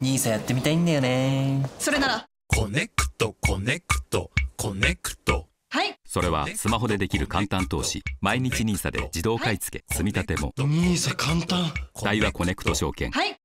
ニーサやってみたいんだよねそれならコネクトコネクトコネクトはいそれはスマホでできる簡単投資毎日 NISA で自動買い付け、はい、積み立ても NISA 簡単対はコネクト証券はい